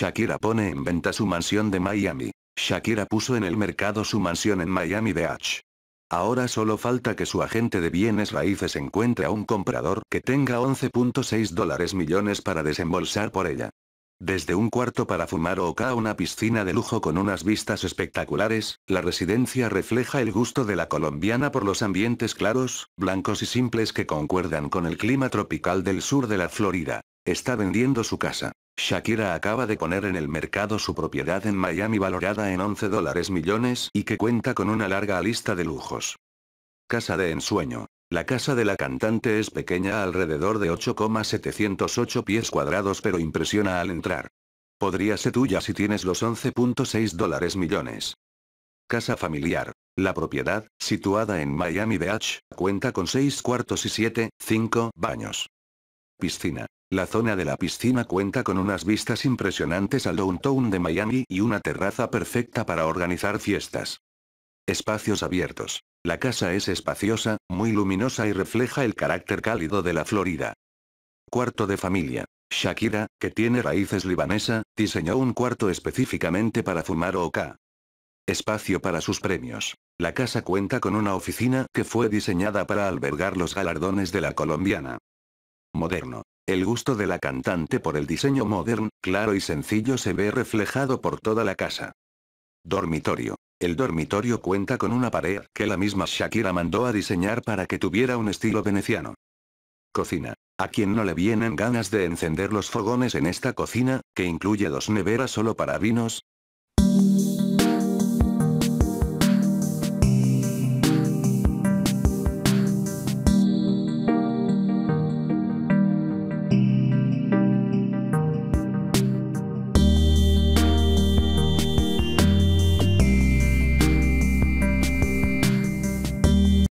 Shakira pone en venta su mansión de Miami. Shakira puso en el mercado su mansión en Miami Beach. Ahora solo falta que su agente de bienes raíces encuentre a un comprador que tenga 11.6 dólares millones para desembolsar por ella. Desde un cuarto para fumar o a una piscina de lujo con unas vistas espectaculares, la residencia refleja el gusto de la colombiana por los ambientes claros, blancos y simples que concuerdan con el clima tropical del sur de la Florida. Está vendiendo su casa. Shakira acaba de poner en el mercado su propiedad en Miami valorada en 11 dólares millones y que cuenta con una larga lista de lujos. Casa de ensueño. La casa de la cantante es pequeña alrededor de 8,708 pies cuadrados pero impresiona al entrar. Podría ser tuya si tienes los 11.6 dólares millones. Casa familiar. La propiedad, situada en Miami Beach, cuenta con 6 cuartos y 7, baños. Piscina. La zona de la piscina cuenta con unas vistas impresionantes al downtown de Miami y una terraza perfecta para organizar fiestas. Espacios abiertos. La casa es espaciosa, muy luminosa y refleja el carácter cálido de la Florida. Cuarto de familia. Shakira, que tiene raíces libanesa, diseñó un cuarto específicamente para fumar Oka. Espacio para sus premios. La casa cuenta con una oficina que fue diseñada para albergar los galardones de la colombiana moderno. El gusto de la cantante por el diseño moderno, claro y sencillo se ve reflejado por toda la casa. Dormitorio. El dormitorio cuenta con una pared que la misma Shakira mandó a diseñar para que tuviera un estilo veneciano. Cocina. A quien no le vienen ganas de encender los fogones en esta cocina, que incluye dos neveras solo para vinos,